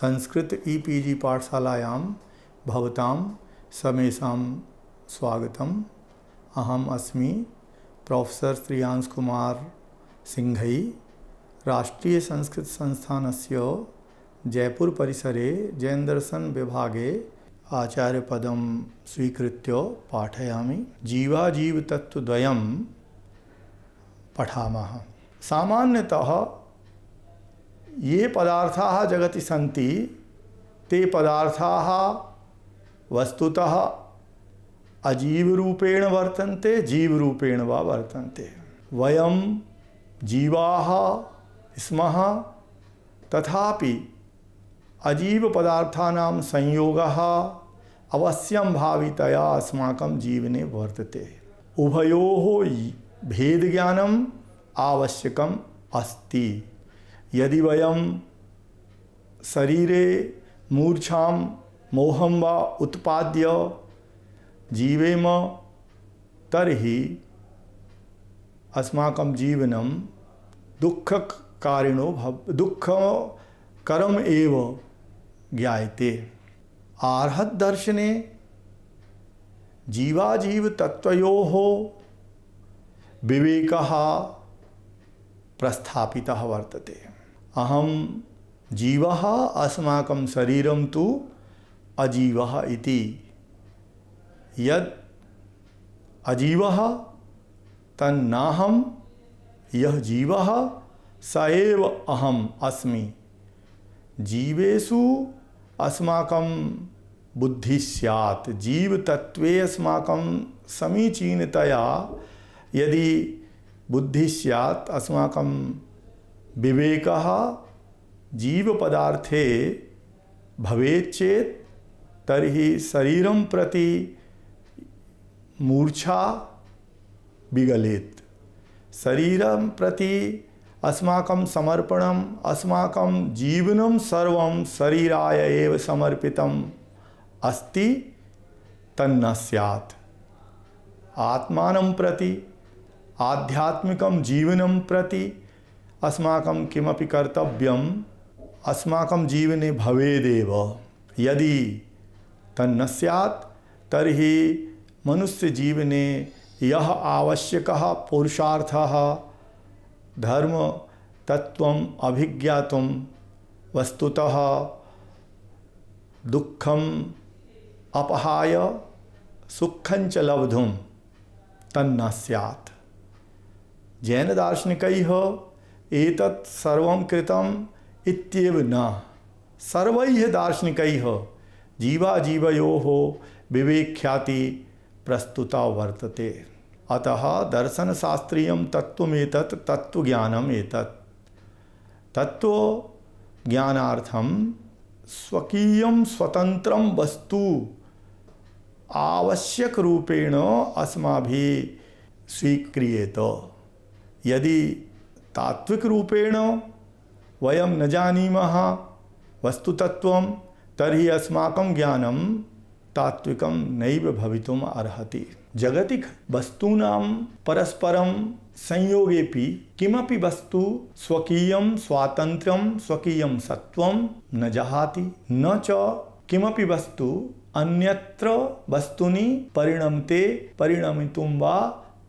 Sanskrit E P G पाठशालायां स्वागत अहम स्वागतम् अहम् अस्मि श्रियांश कुमार सिंघई राष्ट्रीय संस्कृत संस्थान जयपुर परिसरे जैन विभागे आचार्यपदं स्वीकृत्य पाठयामि जीवाजीवतत्व पढ़ा सामान्यतः ये पदार्थ जगति सी ते पदार्थ वस्तुतः रूपेण वर्तन्ते जीवरूपेण वा वर्तन्ते वयं जीवाः स्मः तथापि अजीवपदार्थानां संयोगः अवश्यं भावितया अस्माकं जीवने वर्तते उभयोः भेदज्ञानम् आवश्यकम् अस्ति यदि वयम शरीरे मूर्छा मोहम वा उत्पाद्य जीवेम तर्हि अस्माक जीवन दुखकारिणो दुख करम एव ज्ञाते आर्हत ज्ञायते आर्हदर्शने जीवाजीवतत्त्वयोः विवेक प्रस्थापितः वर्तते अहम जीव अस्माक शरीर तो अजीव इति यद अजीव तन्नाहम यह जीव सएव अहम अस्मि जीवेशु अस्माक बुद्धि सैत् जीव तत्व अस्माक समीचीनतया यदि बुद्धि सैत् अस्माकं विवेक जीव पदार्थे भवेचेत तरी शरीर प्रति मूर्छा बिगलेत शरीर प्रति अस्माक समर्पण अस्माक जीवन सर्व शरीराय समर्पित अस्ति तन्न सैत् प्रति आध्यात्मिकं जीवनं प्रति अस्माक किमपि कर्तव्य अस्माक जीवने भवदेव यदि तरी मनुष्य जीवने यह आवश्यक पुरुषार्थ धर्म तत्व अभिज्ञात वस्तुतः दुःखम् अपहाय सुखं लब्धुम लब्धुं तन्न जैन दार्शनिक एतत् सर्वं कृतम इत्येव न सर्वैः दार्शनिकैः जीवाजीवयोः विवेख्याति प्रस्तुता वर्तते अतः दर्शनशास्त्रीयं तत्त्वमेतत् तत्त्वज्ञानम् एतत् तत्त्वज्ञानार्थं स्वकीयं स्वतन्त्रं वस्तु आवश्यकरूपेण अस्माभिः स्वीक्रियेत यदि तात्विक रूपेण वयम न जानीम वस्तुतत्व तरी अस्माक ज्ञानम तात्विक नैव भवितुम अर्ति जगतिक वस्तूना परस्परं संयोगे किमपि वस्तु स्वकीयं स्वातंत्र स्वकीयं सत्व न जहाति न च किमपि वस्तु अन्यत्र वस्तुनि परिणमते परिणमितुं वा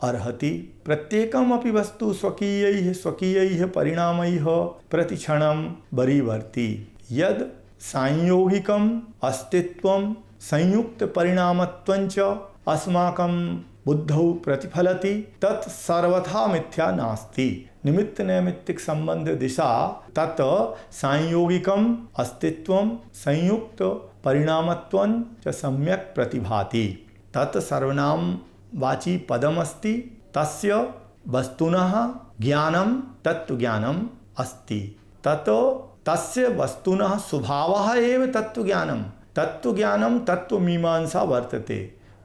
अर्हति प्रत्येकमपि वस्तु स्वीय परिणाम परिणामैः प्रतिक्षणं बरीवर्ति यद् सांयोगिकम् अस्तिव संयुक्त अस्माक बुद्ध प्रतिफलति तत् मिथ्या नास्ति निमित्त नैमित्तिक संबंध दिशा तत् संयोगिकम अस्तित्व संयुक्त परिणाम सम्यक प्रतिभाति तत् सर्वनाम वाची पदमस्ति तस्य वस्तुनः ज्ञानम तत्व ज्ञानम अस्ति ततो तस्य वस्तुनः स्वभावः एव तत्व ज्ञानम तत्व ज्ञानम तत्व मीमांसा वर्तते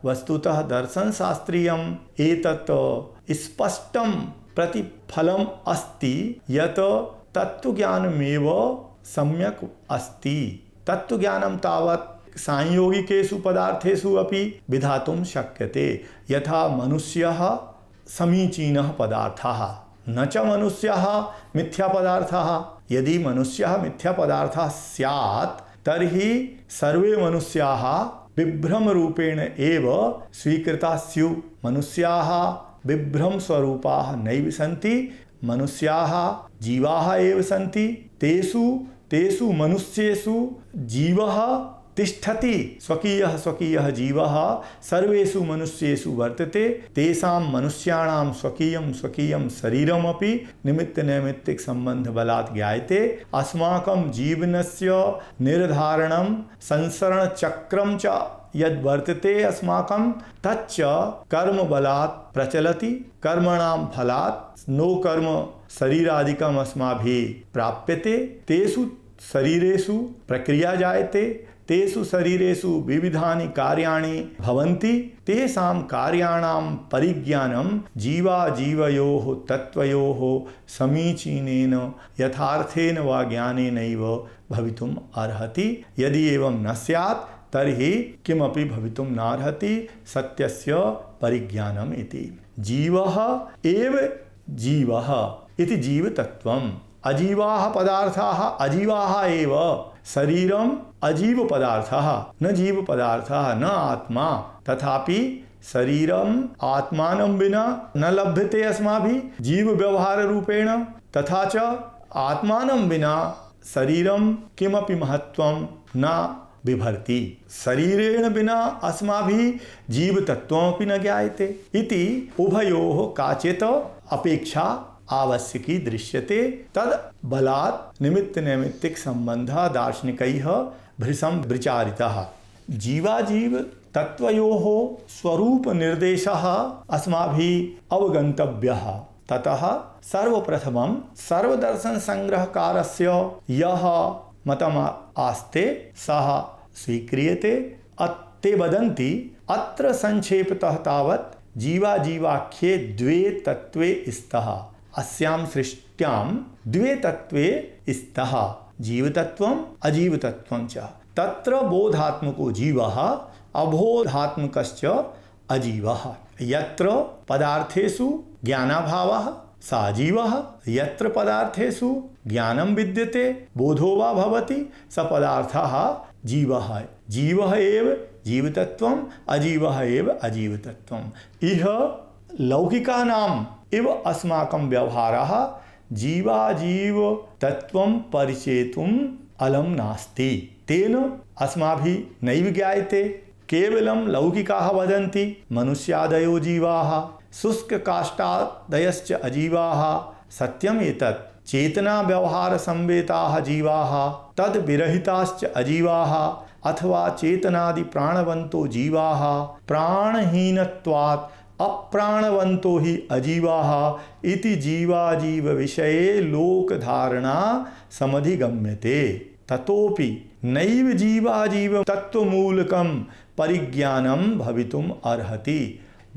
वस्तुतः दर्शन शास्त्रीयम एतत् स्पष्टम प्रतिफलम अस्ति यत तत्व ज्ञानमेव सम्यक अस्ति तत्व ज्ञानम तावत् संयोगिकेषु पदार्थेषु अपि विधातुं शक्यते यथा मनुष्य समीचीन पदार्थ न च मनुष्यः मिथ्यापदार्थः यदि मनुष्य मिथ्यापदार्थः सैत् तरी सर्वे मनुष्या बिभ्रमरूपेण एव स्वीकृता स्यु मनुष्या बिभ्रम नैव सन्ति सी मनुष्या एव सी तेषु तेषु मनुष्यु जीव तिष्ठति स्वकीय स्वकीय जीव सर्वेशु मनुष्यु वर्तते तेषा मनुष्याण स्वकीय स्वकीय शरीरमी निमित्त नैमित्तिक संबंध बलात् ज्ञाते अस्माक जीवन से निर्धारण संसरण चक्रम च यद वर्तते अस्माक तच्च कर्म बलात् प्रचलति कर्मणां फलात् नो कर्म शरीरादिकम् अस्माभिः प्राप्यते तेषु शरीरेषु प्रक्रिया जायते तेसु शरीरेषु विविधानि कार्याणि भवन्ति तेषां कार्याणां परिज्ञानं जीवाजीवयोः तत्त्वयोः समीचीनेन यथार्थेन वा ज्ञानेनैव भवितुम् अर्हति यदि एवं न स्यात् तर्हि किमपि भवितुं नार्हति सत्यस्य परिज्ञानम् इति जीवः एव जीवः इति जीवतत्त्वम् अजीवाः पदार्थाः अजीवाः एव शरीरं अजीव पदार्थ न जीव पदार्थ न आत्मा तथापि शरीरम आत्मान बिना न लभ्यते अस्मा जीव व्यवहार रूपेण तथा च आत्मान बिना शरीरम किमपि महत्व न बिभर्ति शरीरेण बिना अस्मा जीव तत्व न ज्ञाते इति उभयो काचित अपेक्षा आवश्यकी दृश्यते तद बलात् निमित्त नैमित्तिक संबंध दार्शनिक भृशम विचारिता जीवाजीव तत्वयो स्वरूप निर्देश अस्मा अवगंतव्य ततः सर्वप्रथम सर्वदर्शन संग्रहकार यह मतम आस्ते सह स्वीक्रीय ते वदन्ति अत्र संक्षेपतः तावत् जीवाजीवाख्ये द्वे तत्त्वे स्तः अस्यां सृष्ट्यां द्वे तत्त्वे स्तः जीवतत्व अजीवतत्व तत्र बोधात्मको जीव अबोधात्मक अजीव यत्र पदार्थेषु ज्ञानाभाव साजीव यत्र पदार्थेषु विद्यते बोधो वा भवति स पदार्थ जीव जीव एव जीवतत्व अजीव एव अजीवतत्व इह लौकिका इव अस्माकं व्यवहारः जीवाजीव तत्व परिचेतुम अलम नास्ति तेन अस्माभि नैव ज्ञायते केवलम लौकिका वदन्ति मनुष्यादयो जीवा शुष्क काष्टादयश्च अजीवा सत्यम एतत् चेतना व्यवहार संवेता जीवा तद विरहिताश्च अजीवा अथवा चेतनादि प्राणवंतो जीवा प्राणहीनत्वात् अप्राणवंतो ही अजीवा इति जीवा जीव विषय लोकधारणा समधिगम्यते तथोपि नैव जीवा जीव तत्वमूलकम परिज्ञानम भवितुम अर्हति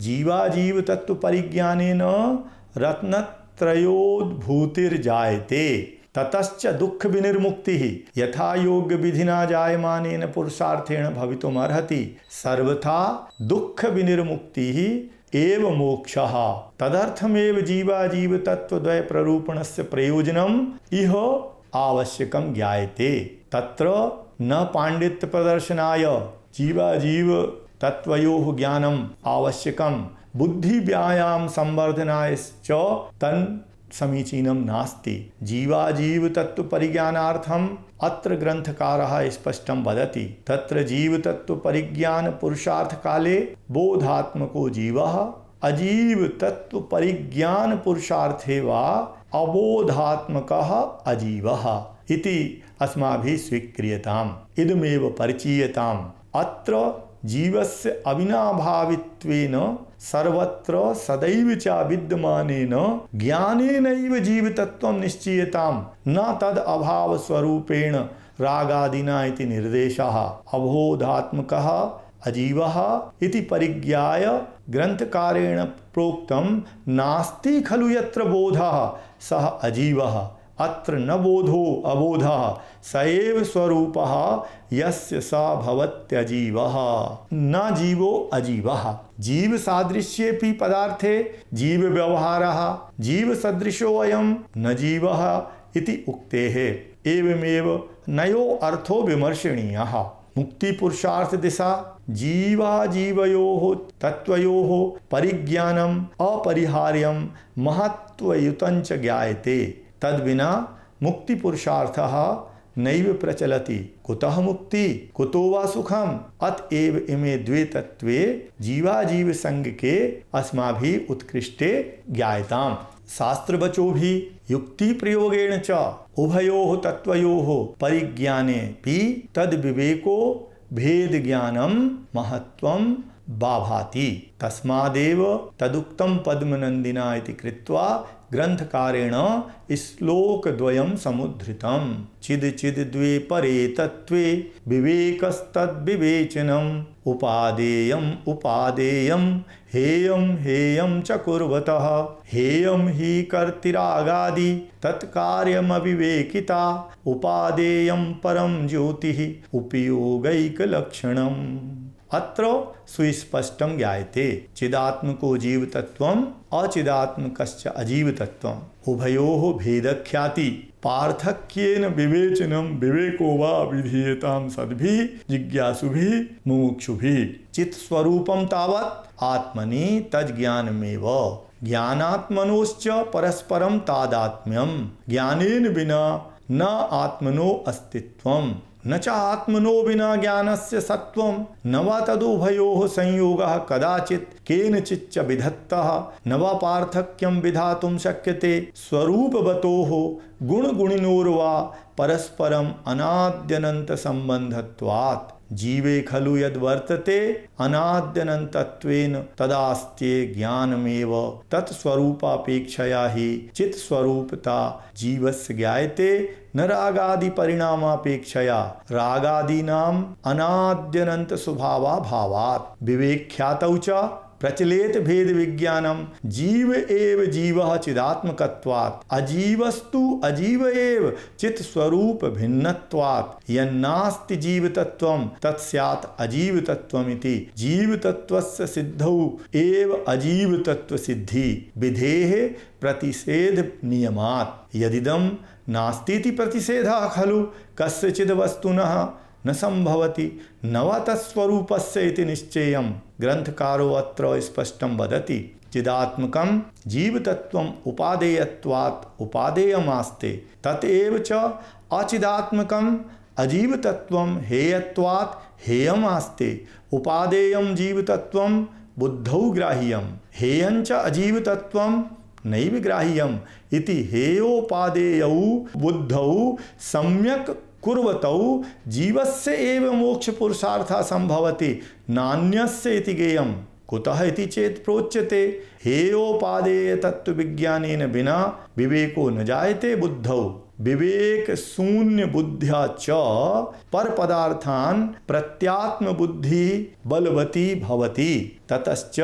जीवा जीव तत्व परिज्ञानेन रत्नत्रयोद्भूतिर्जायते ततश्च दुख विनिर्मुक्ति यथा योग्य विधिना जायमानेन पुरुषार्थेण भवितुमर्हति सर्वथा दुख विनिर्मुक्ति एव मोक्ष तदर्थमेव जीवा जीव तत्वद्वय प्ररूपण से प्रयोजन इह आवश्यक ज्ञाते तत्र न पांडित्य प्रदर्शनाय जीवा जीव तत्वयो ज्ञानम आवश्यक बुद्धि व्यायाम संवर्धनाय तन समीचीनम नास्ति जीवाजीव तत्व परिज्ञानार्थम अत्र ग्रंथकार स्पष्ट वदति तत्र जीव तत्व परिज्ञान पुरुषार्थ काले बोधात्मको जीव अजीव तत्व परिज्ञान पुरुषार्थे वा अबोधात्मक अजीव इति अस्माभिः स्वीक्रियताम इदमेव परिचीयताम अत्र जीवस्य अविनाभावित्वेन सर्वत्र सदैव चा विद्यमान ज्ञाने नैव जीवितत्व न तद अभाव स्वरूपेण रागादिना इति निर्देशः अबोधात्मक अजीव इति परिज्ञाय ग्रंथकारेण प्रोक्तम नास्ति खलु यत्र बोधः सः अजीवः अत्र न बोधो अबोध सएव स्वरूप यस्य स भवत्यजीव न जीवो अजीव जीव सादृश्येपि पदार्थे जीव व्यवहार जीव सदृशो अयम न जीव इति उक्ते है एवमेव नयो अर्थो विमर्शनीय मुक्ति पुरुषार्थ दिशा जीवाजीवयो तत्वयो परिज्ञानम अपरिहार्यम महत्वयुत ज्ञायते तद बिना मुक्ति पुरुषार्थ नैव प्रचलति कुतः मुक्ति कुतो वा सुखम अतएव इमे द्वे तत्व जीवा जीव संग के अस्मा भी उत्कृष्टे ज्ञायताम शास्त्र बचो भी युक्ति प्रयोगेण च उभयो तत्वयो परिज्ञाने भी तद विवेको भेद ज्ञानम महत्व बाभाति तस्मादेव तदुक्तम पद्मनंदिना इति कृत्वा ग्रंथकारेण श्लोकद्वयं समुद्धृतम् चिद चिद द्विपरे तत्त्वे विवेकस्तद्विवेचनम् उपादेयम् उपादेयं हेयं हेयं च कुर्वतः हेयं हि कर्तिरागादि तत्कार्यमविवेकिता उपादेयं परम ज्योतिः उपयोगैकलक्षणम् अत्र सुस्पष्ट ज्ञाते चिदात्म को जीव तत्व अचिदात्म कश्च अजीव तत्व उभयो भेद ख्याति पार्थक्यन विवेचनम विवेको वीधीयता सद्भि जिज्ञासु भी मुमुक्षु भी चित स्वरूपम तावत आत्मनि तज ज्ञानमेव ज्ञानात्मनोश्च परस्परम तादात्म्यम ज्ञानेन बिना न आत्मनो अस्तित्वम न च आत्मनो विना से सत्व न व तदुभयो संयोग कदाचि केनचिच्च विधत्तः न वा पार्थक्यं शक्य शक्यते स्वरूपवतोः गुणगुणिनोर्वा अनाद्यनंत अनाद्यनन्तसम्बन्धत्वात् जीवे खलु यद वर्तते अनाद्यनंतत्वेन तदास्ते ज्ञानमेव तत्स्वरूपापेक्षया ही चित स्वरूपता जीवस्य ज्ञायते न रागादि परिणामापेक्षया रागादीनाम अनाद्यनंत स्वभावा भावात विवेक ख्यातौ च प्रचलित भेद विज्ञानम जीव एव जीव चिदात्मक अजीवस्तु अजीव एव चित स्वरूप भिन्नत्वात् यस्ति जीव तत्व तत्स्यात् अजीव तत्व जीव तत्व सिद्धौ एव अजीव तत्व सिद्धि विधेः प्रतिषेध नियमात् यदिदम नास्तीति प्रतिषेधः खलु कस्यचिद वस्तुनः न संभवती नवतस्वरूप से निश्चय ग्रंथकारो अत्र स्पष्ट वदति चिदात्मक जीवतत्व उपादेयत्वात् उपादेयमास्ते ततएव च अचिदात्मक अजीवतत्व हेयत्वात् हेयमास्ते उपादेय जीवतत्व बुद्धौ ग्राह्य हेयच अजीवतत्व नैव ग्राह्यम हेयोपादेय हेयोपादेयौ बुद्धौ सम्यक कुरतौ जीवस्य एव मोक्ष पुरुषार्थ संभवते नान्यस्य इति गेयम कुतः इति चेत प्रोच्यते हेयोपादेय तत्व विज्ञान बिना विवेको न जायते बुद्धौ विवेक शून्य बुद्धिया च पर पदार्थान प्रत्यात्म बुद्धि बलवती भवति ततश्च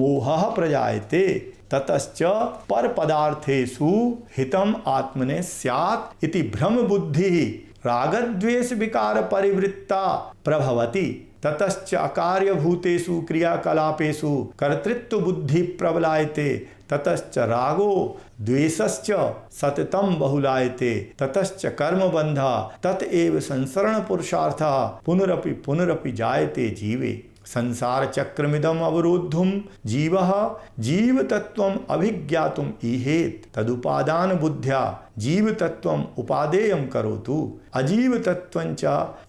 मोह प्रजायते ततश्च पर पदार्थेषु हितम आत्मने स्यात् इति भ्रम बुद्धि रागद्वेष विकार परिवृत्ता प्रभवती ततश्च अकार्य भूतेषु क्रियाकलापेशु कर्तृत्व बुद्धि प्रबलायते ततश्च रागो द्वेषश्च सततम बहुलायते ततश्च कर्म बंधा तत एव संसरण पुरुषार्थ पुनरपि पुनरपि जायते जीवे संसार चक्रमिदम अवरुद्धुम जीव जीव तत्व अभिज्ञातुम इहेत तदुपादान बुद्ध्या जीव तत्व उपादेय करोतु अजीव तत्व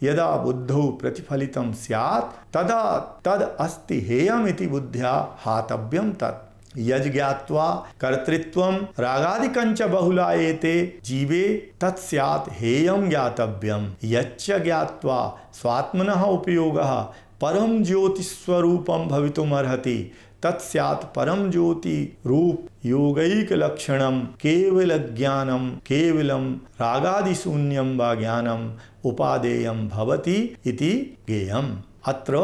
यदा बुद्ध प्रतिफलित सैत् तदा तद अस्ति हेयमिति बुद्ध्या हातव्यम तत् यज्ञात्वा कर्तृत्व रागादिक बहुलाएते जीवे तत्स्यात् हेयम् ज्ञातव्यम यच्च ज्ञात्वा स्वात्मनः उपयोगः परम ज्योति स्वरूपम अर्ति तत्स्यात परम ज्योति रूप योगिक लक्षणम केवल ज्ञानम केवलम रागादि शून्यम व ज्ञानम उपादेयम भवति इति गेयम अत्र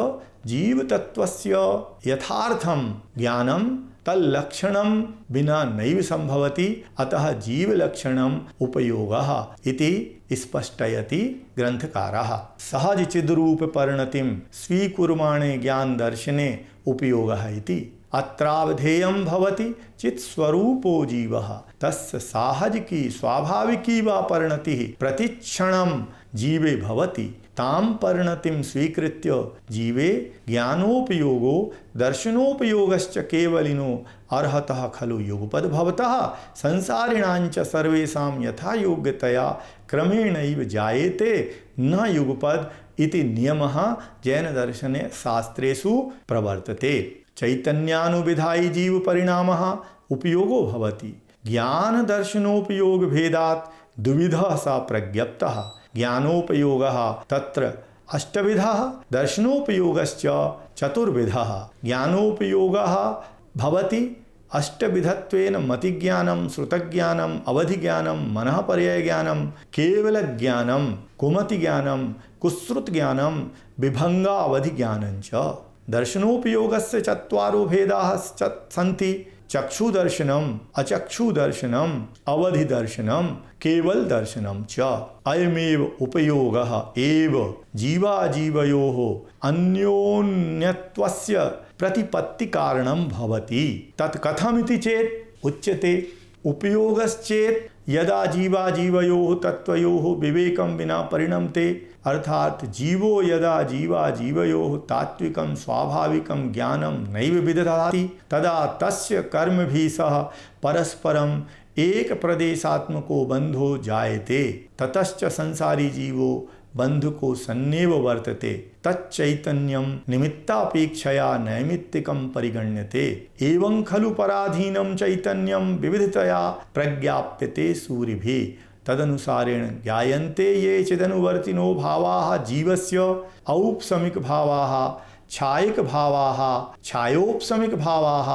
जीव तत्वस्य यथार्थम ज्ञानम तलक्षण बिना नैव संभवती अतः जीवलक्षण उपयोग स्पष्टयति ग्रंथकार सहज चिद्रूप परिणति स्वीकुर्माणे ज्ञान दर्शने उपयोग इति अत्रावधेयं चित्स्वरूपो जीव तस्य की स्वाभाविकी वा परिणतिः जीवे भवति ताम परिणतिम स्वीकृत्य जीवे ज्ञानोपयोगो दर्शनोपयोग केवलिनो अर्हत खलु युगपद भवतः संसारिणाच सर्वेशा यथा योग्यतया क्रमेण जायते न युगपद इति जैन दर्शन शास्त्रु प्रवर्तते चैतन्यानुविधायी जीव परिणाम उपयोगो भवति ज्ञान दर्शनोपयोग भेदात दुविधा सा प्रज्ञप्ता ज्ञानोपयोग तत्र अष्टविध दर्शनोपयोग चतुर्विध ज्ञानोपयोग भवति अष्टविधत्वेन मतिज्ञानं श्रुतज्ञानम् अवधिज्ञानं मनःपर्ययज्ञानं केवलज्ञानं कुमतिज्ञानं कुश्रुतज्ञानं विभङ्गावधिज्ञानं च दर्शनोपयोगस्य चत्वारो भेद सी चक्षुदर्शनम अचक्षुदर्शनम अवधि दर्शनम केवल दर्शनम च अयमेव उपयोग एव जीवाजीवयो अन्योन्यत्वस्य प्रतिपत्ति कारणम भवति तत्कथमिति चेत उच्यते उपयोगश्चेत यदा जीवा जीवयो तत्व विवेक विना परिणमते अर्थात जीवो यदा जीवा जीवयो तात्विक स्वाभाविक ज्ञानम नैव विदधाति तदा तस्य कर्म भी सह परस्परम एक प्रदेशात्मको बंधो जायते ततश्च संसारी जीवो बंधु को सन्नेव वर्तते तच्चैतन्यम निमित्तापेक्षया नैमित्तिकम परिगण्यते एवं खलु पराधीनम चैतन्यम विविधतया प्रज्ञाप्यते सूर्य भी तदनुसारेण ज्ञायन्ते ये चिदनुवर्तिनो भावा जीवस्य औपसमिक भावा छायक भावाः छायोपसमिक भावाः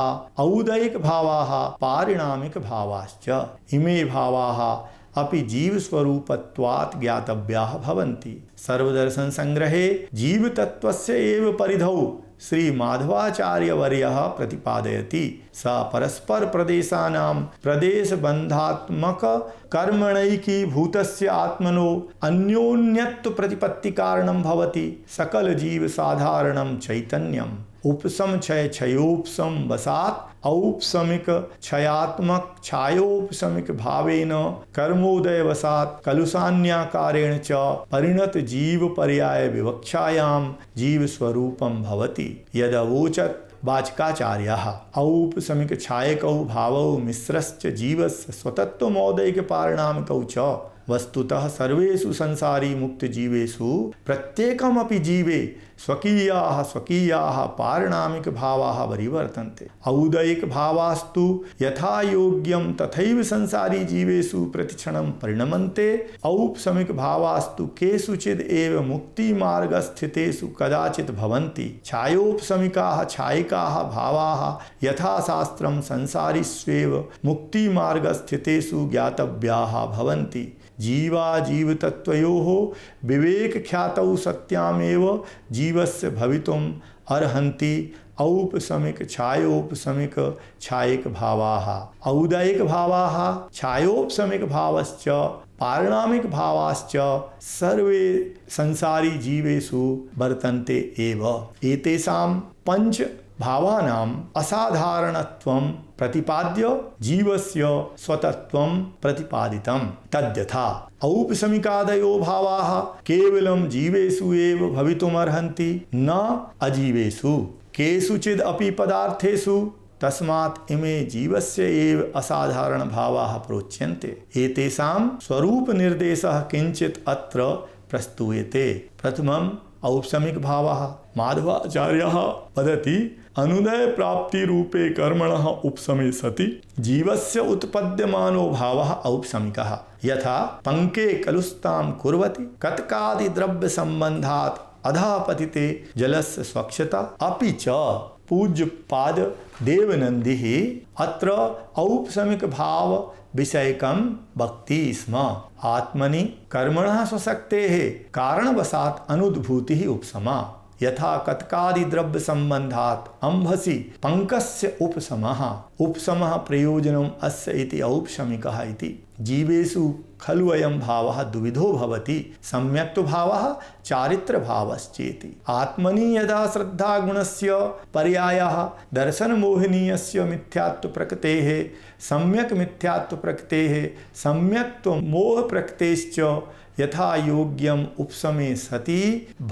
औदयिक भावाः पारिणामिक भावाश्च इमे भावाः अभी जीवस्वरूपत्वात् ज्ञातव्याः भवन्ति सर्वदर्शन संग्रहे जीवतत्वस्य एव परिधौ श्री माधवाचार्य वर्य प्रतिपादयति स परस्पर प्रदेशानां प्रदेश बंधात्मक कर्मणैकी भूत आत्मनो अन्योन्यत्व प्रतिपत्ति भवति सकल जीव साधारणं चैतन्यम उपसम छय छयोपसम वसात औपसमिक क्षयात्मक छायोपसमिक भावेन कर्मोदय वसात कलुषान्याकारेण च परिणत जीव पर्याय विवक्षायाम जीव स्वरूपम भवति यदवोचत वाचकाचार्य औपसमिक छायकौ भाव मिश्रश्च जीवस्य स्वतत्व महोदय के पारणामकौ च वस्तुतः सर्वेषु संसारी मुक्त जीवेषु प्रत्येकमपि जीवे स्वकीया स्वकीया पारिणामिक भावा वरीवर्तन्ते औदयिक भावास्तु यथा योग्यम तथा संसारी जीवेशु प्रतिक्षण परिणमते औपसमिक भावास्तु केषुचिद एव मुक्ति मार्ग स्थितेषु कदाचित भवन्ति छायोपसमिका छायिका भावा यथा शास्त्र संसारीस्वेव मुक्ति मार्ग स्थितेषु ज्ञातव्या भवन्ति जीवा जीव तत्व विवेक ख्यात सत्यामेव जीवस्य भवितुम अर्हंति औपशमिक छायोपशमिक छायक भावा औदयिक भावा छायोपशमिक भावच पारणामिक भावाश्च सर्वे संसारी जीवेशु वर्तन्ते एव एतेषां पंच भावानाम असाधारणत्वम प्रतिपाद्य जीवस्य स्वतत्व प्रतिपादित तद्यथा औपसमिकादयो भावाः केवलं जीवेषु एव भवितुमर्हन्ति न अजीवेषु केषुचिद अपि पदार्थेषु तस्मात् इमे जीवस्य एव असाधारण भावाः प्रोच्यन्ते एतेषां स्वरूपनिर्देशः किञ्चित् अत्र प्रस्तूयते प्रथमं औपशमिक भाव माधवाचार्य वदति अनुदय प्राप्ति रूपे कर्मण उपशमे सति जीवस्य उत्पद्यमानो भाव औपशमिक यथा पंके कलुस्तां कुर्वति कतकादि द्रव्य संबंधात अधापति जलस्य स्वच्छता अभी च पूज्य पाद देवनंदी अत्र औपसमिक भाव विषयकम भक्ति स्म आत्मनि कर्मण स्वशक्ते कारणवशात अनुद्भूति ही उपसमा यथा कतकादि द्रव्य संबंधात अंभसी पंकस्य उपसमः उपसमः प्रयोजनम अस्य इति औपशमिकः इति जीवेषु खलु अयम भाव दुविधो भवति सम्यक् तो भाव चारित्र भावश्चेति आत्मनि यदा श्रद्धा से पर्याय दर्शन से मिथ्यात्व प्रकृते सम्यक मिथ्यात्व प्रकृते सम्यक तो मोह प्रकृते यथा योग्यम उपसमे सती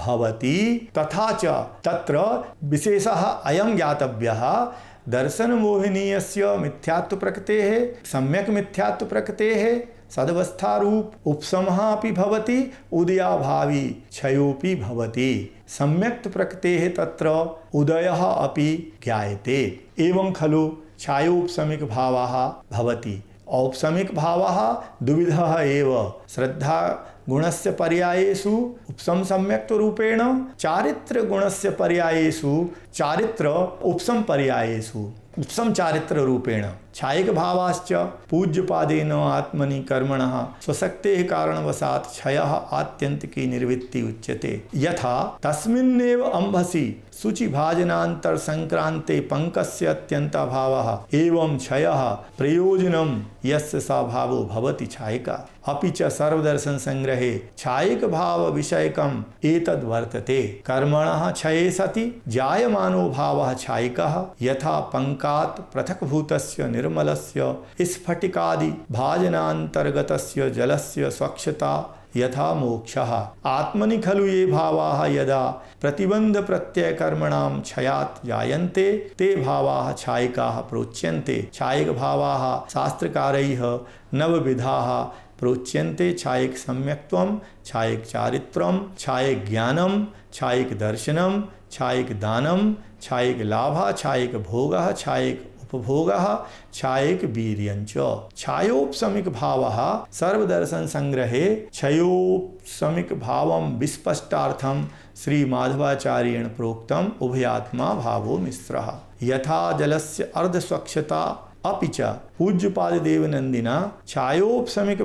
भवति तथा च तत्र विशेषः अयम ज्ञातव्यः दर्शन मोहनीय मिथ्यात्व प्रकृते सम्यक मिथ्यात्व प्रकृते सदवस्थारूप उपसमहापि भवति उदयाभावी क्षयोपी भवति सम्यक् प्रकृते तत्र उदय अपि ज्ञायते एवं खलु छायोपशमिक भावा भवति औपशमिक भाव दुविध एव श्रद्धा गुणस्य पर्यायेषु उपसम सम्यक्त रूपेण चारित्र गुणस्य पर्यायेषु चारित्र उपसम पर्यायेषु चारित्र रूपेण छायक भावाश्च पूज्य पादेन आत्मनि कर्मण स्वशक्ते कारणवशात क्षय आत्यंत की निर्वृत्ति उच्यते यथा तस्मिन्नेव अंभसी शुचिभाजनातर संक्रांते अत्यंत अत्यंताभाव एवं क्षय प्रयोजनम यस्य स्वभावो भवति छायिका अभी चर्वदर्शन संग्रहे छायिक भाव विषयकम एतद् वर्तते कर्मण क्षय सति जायमानो भाव छायिक यथा पंकात पृथक निर्मल निर्मलस्य स्फटिकादि भाजनांतर्गतस्य जलस्य स्वच्छता यथा मोक्ष आत्मनि खलु ये भावा यदा प्रतिबंध प्रत्यय कर्मणाम क्षयात जायन्ते ते भावा छायिका प्रोच्यन्ते छायक भाव शास्त्रकार नव विधा प्रोच्यन्ते छायक सम्यक्त्वम छायक चारित्रम छायक ज्ञानम छायक दर्शनम छायक दानम छायक लाभ छायक भोग छायक उपभोग छायेक वीर छायोपमिक भाव सर्वदर्शन संग्रहे क्षयोपशमिक भाव विस्पष्टा श्री माधवाचार्येण प्रोक्त उभयात्मा भाव मिश्र यथा जलस्य अर्ध स्वच्छता अपि च पूज्यपाददेवनन्दिना छायोपशमिक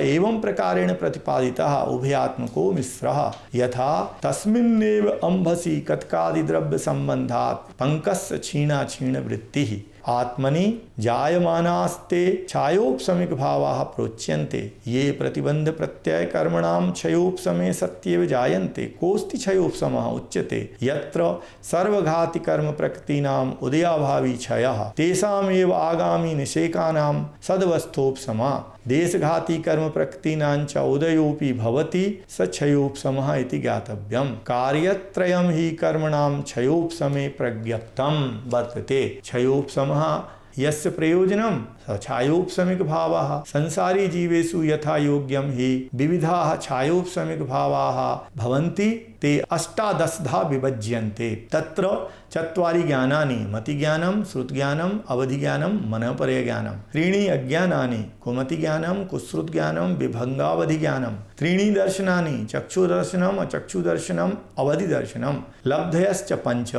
एवं प्रकारेण प्रतिपादितः उभयात्मको मिश्रः यथा तस्मिन्नेव अम्भसि कत्कादिद्रव्यसम्बन्धात् पङ्कस्य क्षीणाक्षीणवृत्तिः आत्मनि जायमानास्ते छायोपसमिक भाव प्रोच्यंते ये प्रतिबंध प्रत्यय कर्मणाम क्षयोपसमे सत्य जायन्ते कोस्ति क्षयोपसम उच्यते यत्र सर्वघाति कर्म प्रकृतीनाम उदयाभावी क्षय तेषामेव आगामी निषेकानाम सदवस्थोपसमा देशघाती कर्म प्रकृतीनांच उदयोपी भवति स ज्ञातव्यम इति ज्ञातव्यम् ही हि कर्मणां क्षयोपशमे प्रज्ञप्तं वर्तते क्षयोपम यस्य प्रयोजनम छायोपसमिक भाव संसारी जीवेशु यथा योग्यम ही विविधा छायोपमिक भावा ते अष्टादशधा विभज्यन्ते तत्र चत्वारि ज्ञानानि मतिज्ञानं श्रुतज्ञानम् अवधिज्ञानं मनपरयज्ञानं त्रीणि अज्ञानानि कुमतिज्ञानं कुश्रुतज्ञानं विभङ्गावधिज्ञानं त्रीणि दर्शनानि चक्षुदर्शनम् अचक्षुदर्शनम् अवधिदर्शनं लब्धयश्च पञ्च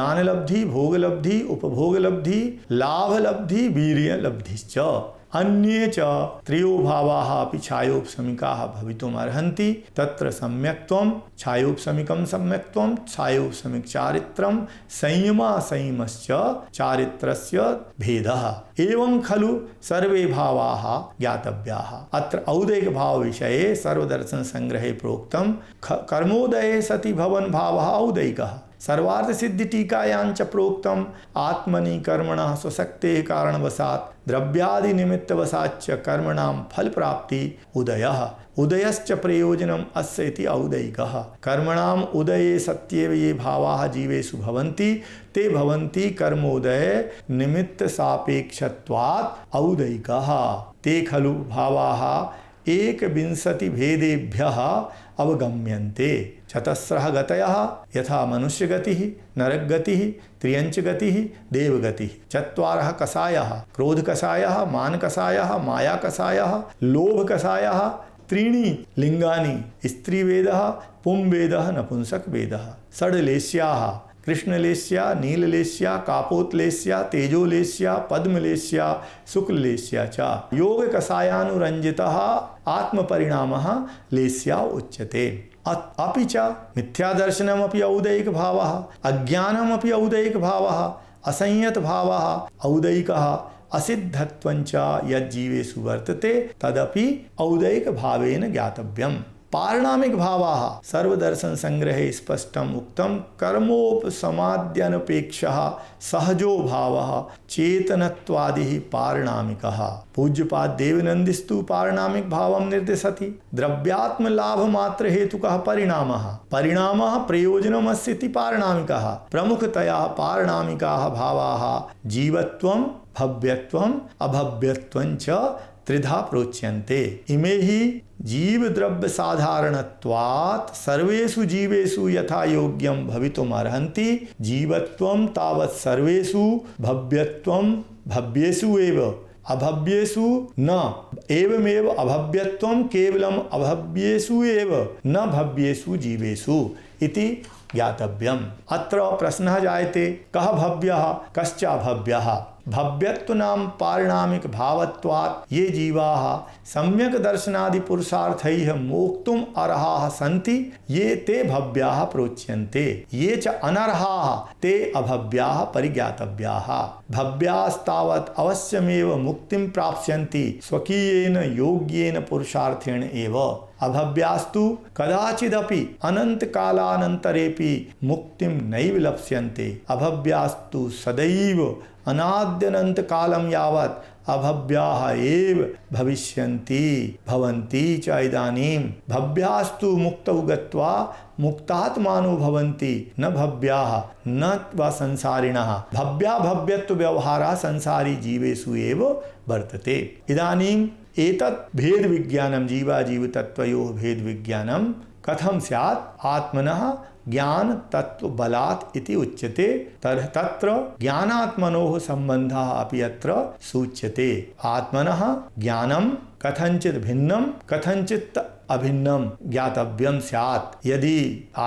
दानलब्धि भोगलब्धि उपभोगलब्धि लाभलब्धि वीर्यलब्धि च अन्ये च त्रयो भावा छायोपमिका छायोपशमिका भवितुम अर्हन्ति तत्र सम्यक्त्वं छायोपमिक सम्यक्त्वं छायोपशमिक चारित्रं संयम संयमश्च चारित्रस्य भेदः एवं खलु सर्वे भावाः ज्ञातव्या अत्र औदेक भाव विषय सर्वदर्शन संग्रहे प्रोक्त कर्मोदय सति भवन भाव औदयक सर्वार्थ सिद्धि टीकायां च प्रोक्त आत्मनि कर्मण स्वशक्ते कारणवशा द्रव्यादि निमित्तवसाच कर्मणाम फल प्राप्ति उदय उदयच प्रयोजनम अस्य औदयिक कर्मणाम उदय सत्य ये भावा जीवेशु भवन्ति ते भवन्ति कर्मोदय निमित्त सापेक्षत्वात् औदयिक ते खलु भावा एक विंशति भेदेभ्य अवगम्यन्ते चतस्रः गतयः यथा क्रोध कषाय मान कषाय माया कषाय लोभ कषाय त्रीणी लोभकषायः स्त्री वेद पुंवेद नपुंसक वेद षड्लेश्याः कृष्णलेस्या नीललेस्या कापोतलेस्या तेजोलेस्या पद्मलेस्या शुक्ललेस्या च योग कषायानुरंजिता आत्मपरिणाम लेस्या उच्यते अपि च मिथ्यादर्शनमपि औदैक भाव अज्ञानमपि औदयिक भावः असंयत भाव औदैक असिद्धत्वञ्च यज्जीवेषु वर्तते तदपि औदयिक भावेन ज्ञातव्यम् पारणामिक भावा सर्वदर्शन संग्रह स्पष्टम उक्तम कर्मोपसमाद्यनपेक्ष सहजो भाव चेतनत्वादि पारणामिक पूज्यपाद देवनंदिस्तु पारणामिक भाव निर्देशति द्रव्यात्म लाभ मात्र हेतु परिणाम परिणाम प्रयोजनम अस्ति पारणामिक प्रमुखतया पारणामिका भावा जीवत्वम भव्यत्वम अभव्यत्वं च त्रिधा प्रोच्यन्ते इमे ही जीव द्रव्य साधारणत्वात् सर्वेषु जीवेषु यथा योग्यम भवितुम अर्हन्ति जीवत्वम तावत् सर्वेषु भव्यत्वम भव्येषु एव अभव्येषु न एवमेव अभव्यत्वं केवलम अभव्येषु एव न भव्येषु जीवेषु इति ज्ञातव्यम् अत्र प्रश्नः जायते कः भव्यः कश्च अभव्यः भव्यत्व नाम पारिणामिक भावत्वात् ये जीवा सम्यक दर्शनादि पुरुषार्थ मोक्तुम अर्हा सन्ति ये ते भव्या प्रोच्यन्ते ये च अनर्हा ते अभव्या परिज्ञातव्या भव्यास्तावत् अवश्यमेव मुक्तिं प्राप्स्यन्ति स्वकीयेन योग्येन पुरुषार्थेन एव अभव्यास्तु कदाचिदपि अनंत कालानंतरेपि मुक्तिम नैव लप्स्यन्ते अभव्यास्तु सदैव अनाद्यनंत कालम यावत अभव्याः एव भविष्यन्ति भवन्ति च इदानीं भव्यास्तु मुक्तौ गत्वा मुक्तात्मानो भवन्ति न भव्याः न वा संसारिणः भव्या भव्यत्व व्यवहारः संसारी जीवेषु एव वर्तते इदानीं एतत् भेद विज्ञानम जीवा जीव तत्व भेद विज्ञानम कथम सैत् आत्मन ज्ञान तत्व बलात् इति उच्यते तरह तत्र ज्ञानात्मनो संबंध अभी अत्र सूच्यते आत्मन ज्ञानम कथंचित भिन्नम कथंचित अभिन्नम ज्ञातव्यम सियात यदि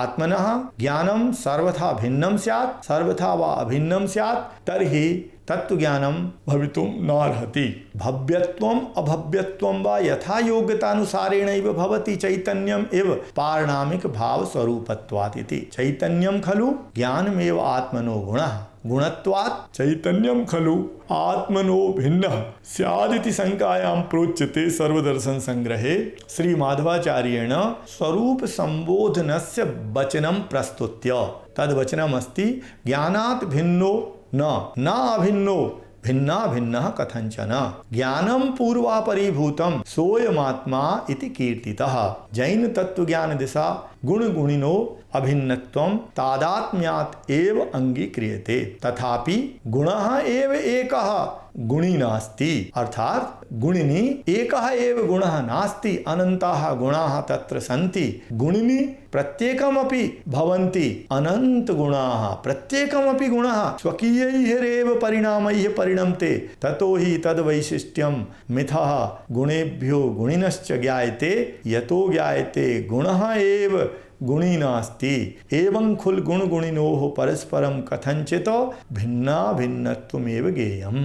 आत्मन ज्ञानम सर्वथा भिन्नम सियात सर्वथा व अभिन्नम सियात तरही तत्व ज्ञानम भवितुम नर्हति भव्यत्व अभव्यत्व व यथा योग्यतानुसारेण भवति चैतन्यम एव पारणामिक भाव स्वरूपत्वातिथि चैतन्यम खलु ज्ञानमेव आत्मनो गुण गुणत्वात् चैतन्यम खलु आत्मनो भिन्न सियादिति शंकायाम प्रोच्यते सर्वदर्शन संग्रहे श्री माधवाचार्येण स्वरूप संबोधनस्य से वचनम प्रस्तुत्य तद अस्ति ज्ञानात् भिन्नो न न अभिन्नो भिन्ना भिन्न कथंचन ज्ञानम पूर्वापरिभूतम सोयमात्मा इति कीर्तितः जैन तत्व ज्ञान दिशा गुण गुणिनो अभिन्नत्व तादात्म्यात एव क्रियते तथापि गुण एव एक गुणी नास्ति अर्थात गुणिनी एक एव गुण नास्ति अनंता गुण तत्र सन्ति गुणिनी प्रत्येकमपि भवन्ति अनंत गुणाः प्रत्येकमपि गुणः स्वकीयैरेव परिणाम परिणमते ततो हि वैशिष्ट्यम मिथः गुणेभ्यो गुणिनश्च ज्ञायते यतो ज्ञायते गुण एव गुणी नास्ति एवं खुल गुण गुणिनो परस्परम कथंचित भिन्ना भिन्न गेयम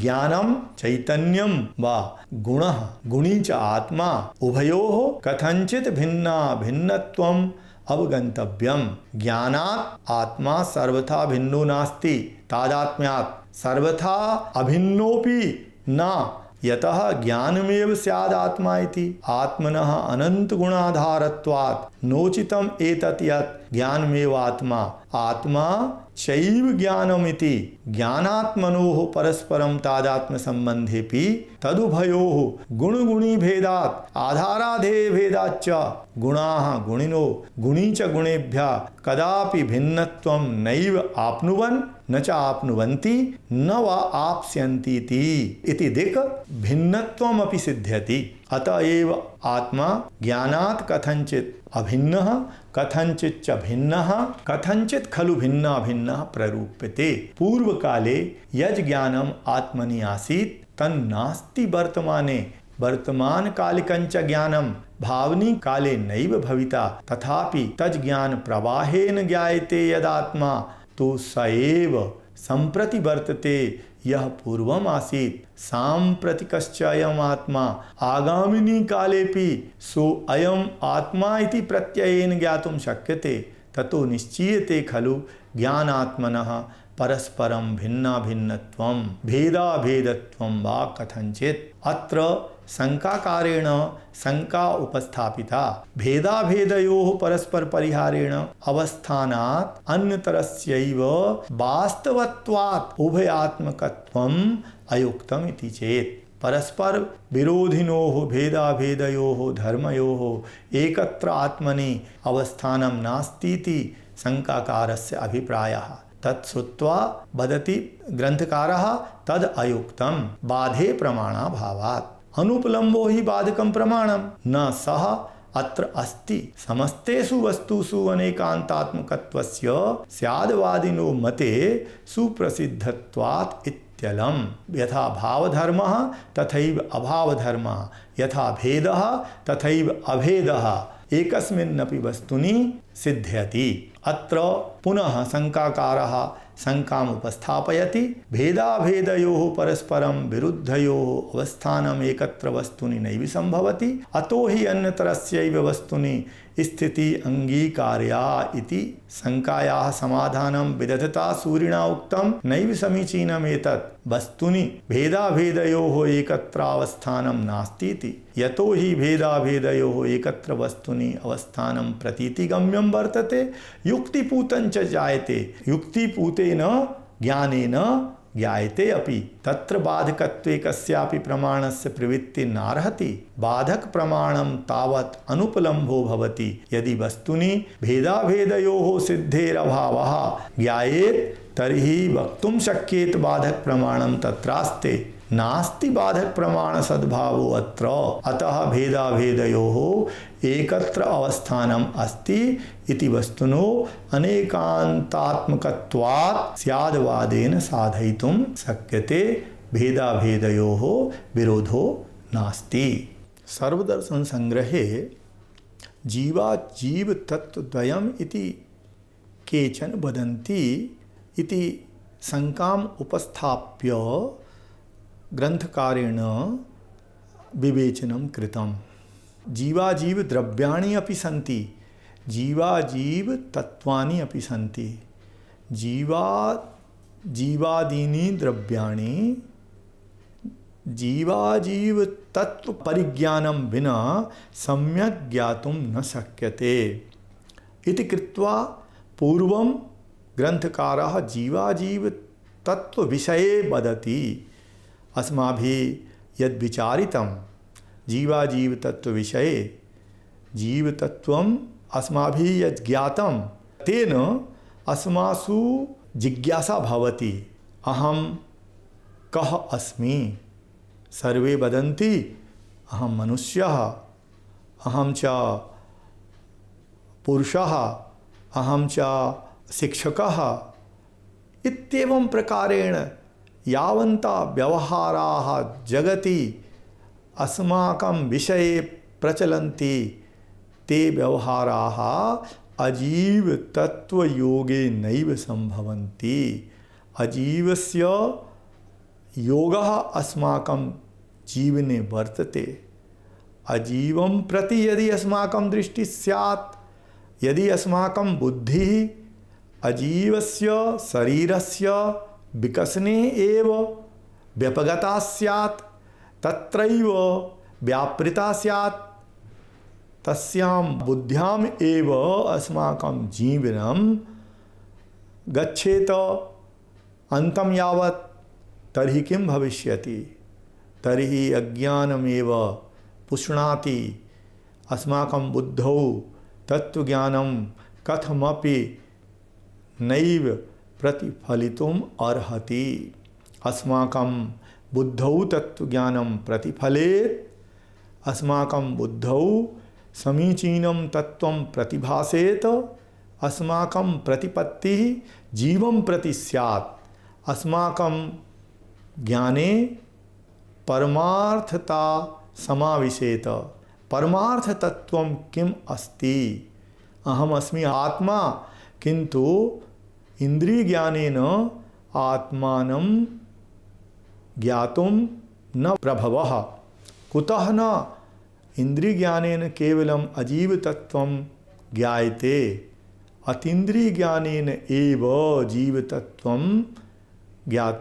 ज्ञानम चैतन्यम व गुण गुणी च आत्मा उभयो कथंचित भिन्ना भिन्न अवगंतव्यम ज्ञानात् आत्मा सर्वथा भिन्नो नास्ति तादात्म्यात् सर्वथा अभिन्नोपि ना यतः ज्ञानमेव सियाद आत्मा आत्मन अनंत गुणाधारत्वात् नोचित एतत् यत् ज्ञानमेव आत्मा आत्मा चैव ज्ञानमिति ज्ञानात्मनो परस्परम तादात्म संबंधे पी तदुभयो गुण गुणी भेदात आधाराधे भेदाच गुणा गुणिनो गुणी च गुणेभ्य कदापि भिन्नत्वं नैव आपनुवन न च आपनुवंती न व आप्स्यंती इति दिक भिन्नत्वमपि सिद्ध्यति अतएव आत्मा ज्ञानात् कथंचित अभिन्न कथंचित भिन्नः कथंचित खलु भिन्न भिन्न प्ररूप्यते पूर्व काले यज ज्ञानम आत्मनि आसीत तन्नास्ति वर्तमाने वर्तमान कालिकंच ज्ञानम भावनी काले नैव भविता तथापि तज ज्ञान प्रवाहेन ज्ञायते यदात्मा तो सएव संप्रति वर्तते यह पूर्वम आसीत सांप्रतिकश्चयम आत्मा आगामिनी कालेपि सो अयम आत्मा इति प्रत्ययन ज्ञात शक्यते ततो निश्चीयते खलु ज्ञानात्मन परस्परम भिन्ना भिन्न भेदा भेदत्वम वा कथंचित अत्र शङ्काकारेण शङ्का उपस्थापिता भेदाभेदयोः परस्परपरिहारेण अवस्थानात् अन्यतरस्यैव वास्तवत्वात् उभयात्मकत्वम् अयुक्तम् इति चेत् परस्पर विरोधिनो भेदाभेदयो धर्मयो एकत्र आत्मनि अवस्थानम नास्तीति शंकाकार अभिप्रायः तत्सुत्वा बदती ग्रंथकार तद अयुक्तम बाधे प्रमाणाभावात अनुपलम्बो ही बाधकम प्रमाणम न सह अत्र अस्ति समस्तेषु वस्तुषु अनेकांतात्मकत्वस्य स्यादवादिनो मते सुप्रसिद्धत्वात् इत्यलम यथा भावधर्म तथैव अभावधर्म यथा भेद तथैव अभेद एकस्मिन्नपि वस्तुनि सिद्ध्यति अत्र पुनः शङ्काकार शङ्काम् उपस्थापयति भेदाभेदयोः परस्परं विरुद्धयोः अवस्थानम् एकत्र वस्तुनि नैव सम्भवति अतो हि अन्यतरस्यैव वस्तुनि स्थिति अंगीकार्या इति शंकाया समाधान विदधता सूरिणा उक्तम नैव समीचीनम एतत् वस्तुनि भेदाभेदयोः एकत्रावस्थानं नास्तीति यतो हि भेदाभेदयोः एकत्र वस्तुनि अवस्थानं प्रतीतिगम्यं वर्तते युक्तिपूतं च जायते युक्तिपूतेन ज्ञानेन ज्ञाते अभी तत्र बाधकत्वे प्रमाण से प्रवृत्ति नार्हति बाधक प्रमाण तवत अनुपलम्भो भवति यदि वस्तु वस्तुनि भेदाभेदयोः सिद्धेरभावः ज्ञाए तरी वक्त शक्येत बाधक प्रमाण तत्रास्ते नास्ति बाधक प्रमाण सद्भावो अत्र अतः भेदाभेदयोः एकत्र अवस्थानम अस्ति इति वस्तुनो अनेकांतात्मकत्वात् स्यादवादेन साधयितुं शक्यते भेदाभेदयोः विरोधो नास्ति सर्वदर्शन संग्रहे जीवा जीव तत्वद्वयम् इति केचन वदन्ति इति शङ्काम् उपस्थाप्य ग्रन्थकारेण विवेचनं कृतम् जीवाजीव द्रव्याणि अपि सन्ति जीवाजीव तत्वानि अपि सन्ती जीवा जीवादीनि द्रव्याणि जीवाजीव तत्व परिज्ञानम बिना सम्यक ज्ञात न शक्यते इति कृत्वा पूर्व ग्रंथकार जीवाजीव तत्व विषये वदति अस्माभि यद विचारितम जीवाजीव तत्व विषय जीव तत्व अस्माभि यज्ञात तेन अस्मासु जिज्ञासा भवती अहम कह अस्मि सर्वे वदन्ति अहम मनुष्य अहम च पुरुष अहम च शिक्षक इत्येवं प्रकारेण यावन्ता व्यवहारा जगति अस्माक विषय प्रचलन्ति ते तत्व योगे नैव अजीव से योग अस्माक जीवने वर्तते अजीव प्रति यदि अस्माक दृष्टि स्यात् यदि अजीव से शरीर से विकसने व्यपगता सैत तत्रैव व्यापृता स्यात् तस्याम बुद्ध्याम एव अस्माकं जीवनम गच्छेत अंतम यावत् तर्हि किं भविष्यति तर्हि अज्ञानमेव पुष्णाति अस्माकं बुद्धौ तत्वज्ञानं कथमपि नैव प्रतिफलितुम् अर्हति अस्माकं बुद्धौ ज्ञानम प्रतिफले अस्माक बुद्धौ समीचीनम तत्व प्रतिभासेत अस्माक प्रतिपत्ति जीव प्रति सैत् अस्माक ज्ञाने परमार्थता समाविशेत परमार्थ तत्व किम अस्ति अहम अस्मि आत्मा किंतु इंद्रिय ज्ञान आत्मा ज्ञात न प्रभव कुत न इंद्रियज्ञान केवलम अजीवतत्व ज्ञाते अतीन्द्रियज्ञान एव जीवतत्व ज्ञात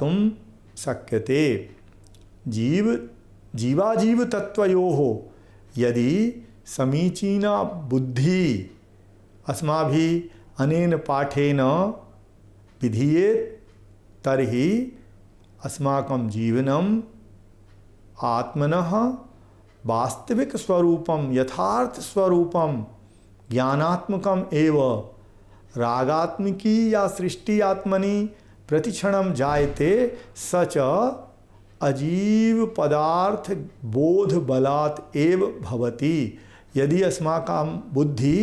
शक्यते जीव जीवाजीव यदि समीचीना बुद्धि अस्मा अनेन पाठेन विधीये तरी अस्माकं आत्मन आत्मनः वास्तविकस्वरूपं यथार्थस्वरूपं ज्ञानात्मकम रागात्मकी या सृष्टि आत्मनि प्रतिक्षण जायते सच अजीव पदार्थ बोध बलात् एव भवति यदि अस्माक बुद्धि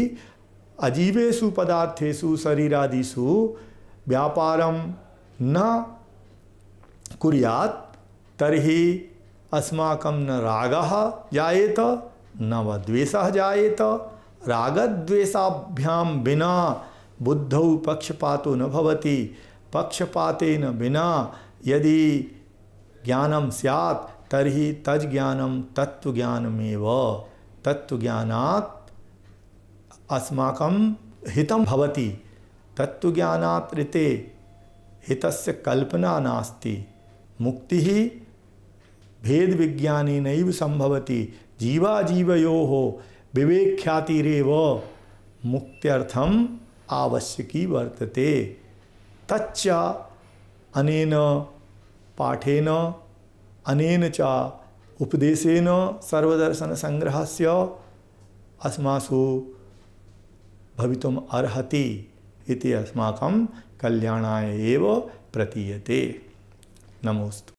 अजीवेशु पदार्थेशु शरीरादिषु व्यापार न कुरियात तरही अस्माक न राग जाएत न व द्वेष जाएत रागद्वेशाभ्याम बिना बुद्धौ पक्षपातो न भवति पक्षपातेन बिना यदि ज्ञानम सैत् तरी तज ज्ञानम तत्वज्ञानमेव तत्वज्ञानात् अस्माक हित भवति तत्वज्ञानात् हितस्य कल्पना नास्ती मुक्ति ही भेद विज्ञानी नैव संभवती जीवा जीवाजीवयो हो विवेख्यातिरव मुक्त्यर्थम आवश्यकी वर्तते तच्च अनेन पाठेन अनेन च उपदेशन सर्वदर्शन संग्रह से अस्मासु भवितुम अर्हति इति अस्माकं कल्याणाय प्रतीयते Namosto.